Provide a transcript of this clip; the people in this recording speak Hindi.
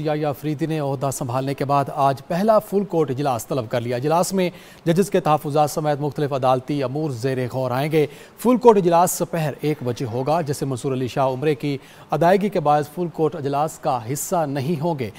या अफरीदी ने अहदा संभालने के बाद आज पहला फुल कोर्ट इजलास तलब कर लिया इजलास में जजस के तहफात समेत मुख्तलिफ अदालती अमूर जेर गौर आएंगे फुल कोर्ट इजलास सपहर एक बजे होगा जैसे मंसूर अली शाह उम्र की अदायगी के बाद फुल कोर्ट अजलास का हिस्सा नहीं होंगे